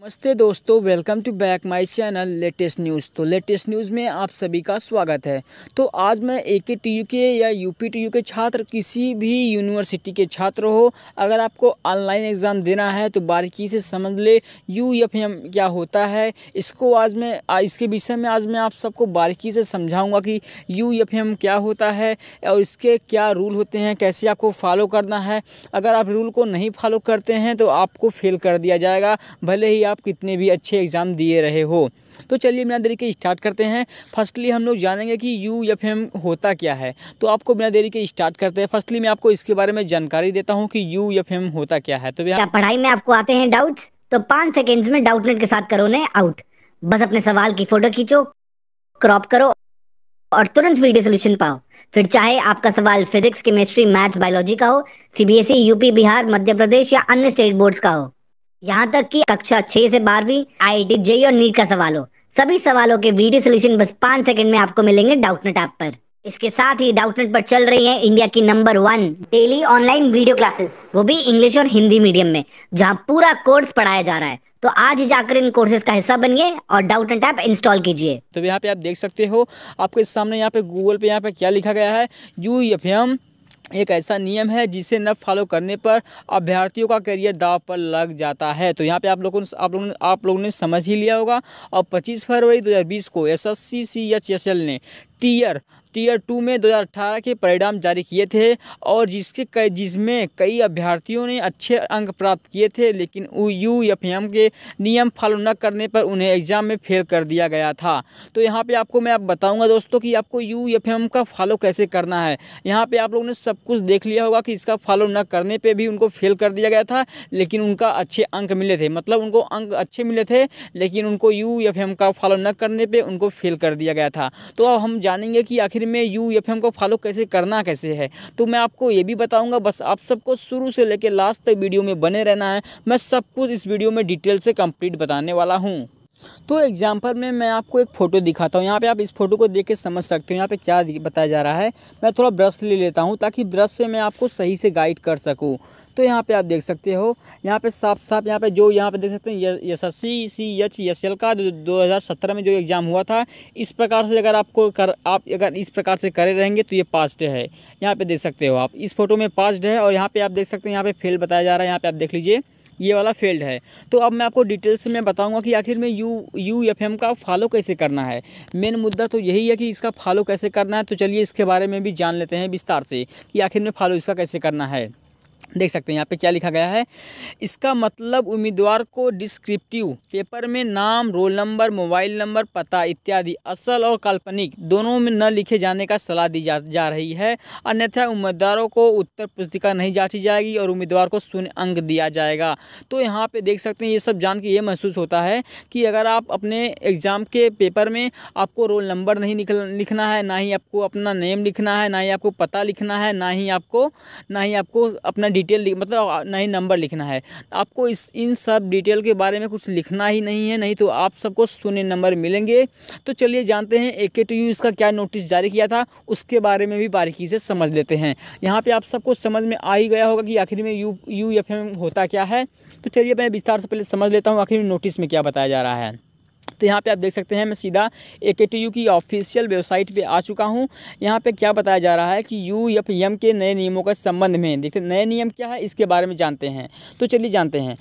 नमस्ते दोस्तों welcome to back my channel latest news तो लेटेस्ट न्यूज़ में आप सभी का स्वागत है तो आज मैं ए के टी यू के या यू पी टी यू के छात्र किसी भी यूनिवर्सिटी के छात्र हो अगर आपको ऑनलाइन एग्ज़ाम देना है तो बारीकी से समझ ले यू एफ एम क्या होता है इसको आज मैं इसके विषय में आज मैं आप सबको बारीकी से समझाऊँगा कि यू एफ एम क्या होता है और इसके क्या रूल होते हैं कैसे आपको फॉलो करना है अगर आप रूल को नहीं फॉलो करते हैं तो आपको फेल कर दिया जाएगा भले ही आप कितने भी अच्छे एग्ज़ाम दिए रहे हो तो चलिए बिना देरी के स्टार्ट करते हैं फर्स्टली हम लोग जानेंगे कि यू एफ एम होता क्या है तो आपको बिना देरी के स्टार्ट करते हैं फर्स्टली मैं आपको इसके बारे में जानकारी देता हूँ कि यू एफ एम होता क्या है तो क्या पढ़ाई में आपको आते हैं डाउट्स तो पाँच सेकेंड्स में डाउटनेट के साथ करो ने आउट बस अपने सवाल की फोटो खींचो क्रॉप करो और तुरंत वीडियो सोल्यूशन पाओ फिर चाहे आपका सवाल फिजिक्स केमिस्ट्री मैथ्स बायोलॉजी का हो CBSE UP e, Bihar Madhya Pradesh या अन्य स्टेट बोर्ड्स का हो यहाँ तक कि कक्षा छह से बारहवीं आई टी जे और नीट का सवाल हो सभी सवालों के वीडियो सोल्यूशन बस पांच सेकंड में आपको मिलेंगे डाउटनेट ऐप पर इसके साथ ही डाउटनेट पर चल रही है इंडिया की number one daily online video classes वो भी इंग्लिश और हिंदी मीडियम में जहाँ पूरा कोर्स पढ़ाया जा रहा है तो आज ही जाकर इन कोर्सेज का हिस्सा बनिए और डाउट एंड ऐप इंस्टॉल कीजिए तो यहाँ पे आप देख सकते हो आपके सामने यहाँ पे गूगल पे यहाँ पे क्या लिखा गया है यू एफ एम एक ऐसा नियम है जिसे न फॉलो करने पर अभ्यर्थियों का करियर दाव पर लग जाता है तो यहाँ पे आप लोगों आप लोगों आप लोगों ने समझ ही लिया होगा और 25 फरवरी 2020 को S S C C H S L ने टीयर टीयर टू में 2018 के परिणाम जारी किए थे और जिसके कई जिसमें कई अभ्यर्थियों ने अच्छे अंक प्राप्त किए थे लेकिन यू एफ एम के नियम फॉलो न करने पर उन्हें एग्ज़ाम में फेल कर दिया गया था तो यहाँ पे आपको मैं आप बताऊँगा दोस्तों कि आपको यू एफ एम का फॉलो कैसे करना है यहाँ पे आप लोगों ने सब कुछ देख लिया होगा कि इसका फॉलो न करने पर भी उनको फेल कर दिया गया था लेकिन उनका अच्छे अंक मिले थे मतलब उनको अंक अच्छे मिले थे लेकिन उनको यू एफ एम का फॉलो न करने पर उनको फेल कर दिया गया था तो अब हम जानेंगे कि आखिर में यू एफ एम को फॉलो कैसे करना कैसे है तो मैं आपको ये भी बताऊँगा बस आप सबको शुरू से लेकर लास्ट तक वीडियो में बने रहना है मैं सब कुछ इस वीडियो में डिटेल से कंप्लीट बताने वाला हूँ तो एग्जाम्पल में मैं आपको एक फ़ोटो दिखाता हूँ यहाँ पे आप इस फोटो को देख के समझ सकते हो यहाँ पे क्या बताया जा रहा है मैं थोड़ा ब्रश ले लेता हूँ ताकि ब्रश से मैं आपको सही से गाइड कर सकूँ तो यहाँ पे आप देख सकते हो यहाँ पे साफ साफ यहाँ पे जो यहाँ पे देख सकते हैं S C H S L का दो हज़ार सत्रह में जो एग्ज़ाम हुआ था इस प्रकार से अगर आपको कर आप अगर इस प्रकार से करे रहेंगे तो ये पास्ट है यहाँ पे देख सकते हो आप इस फोटो में पास्ट है और यहाँ पे आप देख सकते हैं यहाँ पे फेल बताया जा रहा है यहाँ पे आप देख लीजिए ये वाला फेल्ड है तो अब मैं आपको डिटेल्स में बताऊंगा कि आखिर में यू यू एफ एम का फॉलो कैसे करना है मेन मुद्दा तो यही है कि इसका फॉलो कैसे करना है तो चलिए इसके बारे में भी जान लेते हैं विस्तार से कि आखिर में फॉलो इसका कैसे करना है देख सकते हैं यहाँ पे क्या लिखा गया है इसका मतलब उम्मीदवार को डिस्क्रिप्टिव पेपर में नाम रोल नंबर मोबाइल नंबर पता इत्यादि असल और काल्पनिक दोनों में न लिखे जाने का सलाह दी जा, जा रही है अन्यथा उम्मीदवारों को उत्तर पुस्तिका नहीं जांची जाएगी और उम्मीदवार को शून्य अंक दिया जाएगा तो यहाँ पर देख सकते हैं ये सब जान के ये महसूस होता है कि अगर आप अपने एग्ज़ाम के पेपर में आपको रोल नंबर नहीं लिखना है ना ही आपको अपना नेम लिखना है ना ही आपको पता लिखना है ना ही आपको ना ही आपको अपना डिटेल मतलब नहीं नंबर लिखना है आपको इस इन सब डिटेल के बारे में कुछ लिखना ही नहीं है नहीं तो आप सबको शून्य नंबर मिलेंगे तो चलिए जानते हैं ए के टू यू इसका क्या नोटिस जारी किया था उसके बारे में भी बारीकी से समझ लेते हैं यहाँ पर आप सबको समझ में आ ही गया होगा कि आखिर में यू यू एफ एम होता क्या है तो चलिए मैं विस्तार से पहले समझ लेता हूँ आखिर में नोटिस में क्या बताया जा रहा है तो यहाँ पे आप देख सकते हैं मैं सीधा ए के टी यू की ऑफिशियल वेबसाइट पे आ चुका हूँ यहाँ पे क्या बताया जा रहा है कि यू एफ एम के नए नियमों के संबंध में देखते नए नियम क्या है इसके बारे में जानते हैं तो चलिए जानते हैं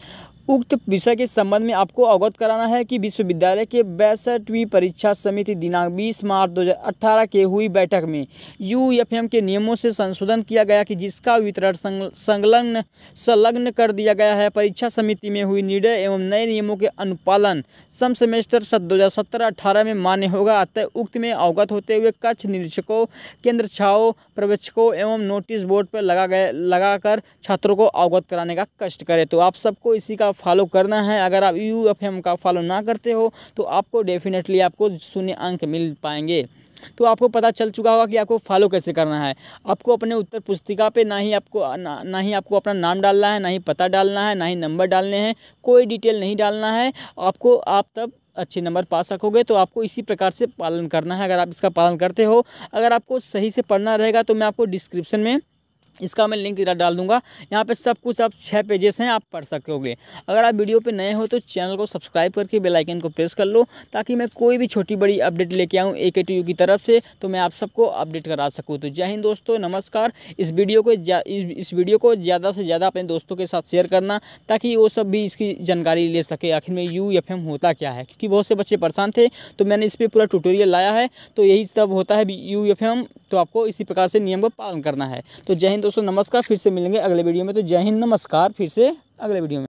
उक्त विषय के संबंध में आपको अवगत कराना है कि विश्वविद्यालय के बैसठवीं परीक्षा समिति दिनांक 20 मार्च 2018 के हुई बैठक में यूएफएम के नियमों से संशोधन किया गया कि जिसका वितरण संलग्न संलग्न कर दिया गया है परीक्षा समिति में हुई निर्णय एवं नए नियमों के अनुपालन सम सेमेस्टर दो हज़ार सत्रह में मान्य होगा अतः उक्त में अवगत होते हुए कक्ष निरीक्षकों केंद्र छाओ प्रवेक्षकों एवं नोटिस बोर्ड पर लगा गए लगाकर छात्रों को अवगत कराने का कष्ट करें तो आप सबको इसी का फॉलो करना है अगर आप यू एफ एम का फॉलो ना करते हो तो आपको डेफिनेटली आपको शून्य अंक मिल पाएंगे तो आपको पता चल चुका होगा कि आपको फॉलो कैसे करना है आपको अपने उत्तर पुस्तिका पे ना ही आपको ना, ना ही आपको अपना नाम डालना है ना ही पता डालना है ना ही नंबर डालने हैं कोई डिटेल नहीं डालना है आपको आप तब अच्छे नंबर पा सकोगे तो आपको इसी प्रकार से पालन करना है अगर आप इसका पालन करते हो अगर आपको सही से पढ़ना रहेगा तो मैं आपको डिस्क्रिप्शन में इसका मैं लिंक डाल दूंगा यहाँ पे सब कुछ आप छः पेजेस हैं आप पढ़ सकोगे अगर आप वीडियो पे नए हो तो चैनल को सब्सक्राइब करके बेल आइकन को प्रेस कर लो ताकि मैं कोई भी छोटी बड़ी अपडेट लेके आऊँ ए के टी की तरफ से तो मैं आप सबको अपडेट करा सकूँ तो जय हिंद दोस्तों नमस्कार इस वीडियो को इस वीडियो को ज़्यादा से ज़्यादा अपने दोस्तों के साथ शेयर करना ताकि वो सब भी इसकी जानकारी ले सके आखिर में यू होता क्या है क्योंकि बहुत से बच्चे परेशान थे तो मैंने इस पर पूरा ट्यूटोरियल लाया है तो यही सब होता है यू तो आपको इसी प्रकार से नियम का पालन करना है तो जय हिंद दोस्तों नमस्कार फिर से मिलेंगे अगले वीडियो में तो जय हिंद नमस्कार फिर से अगले वीडियो में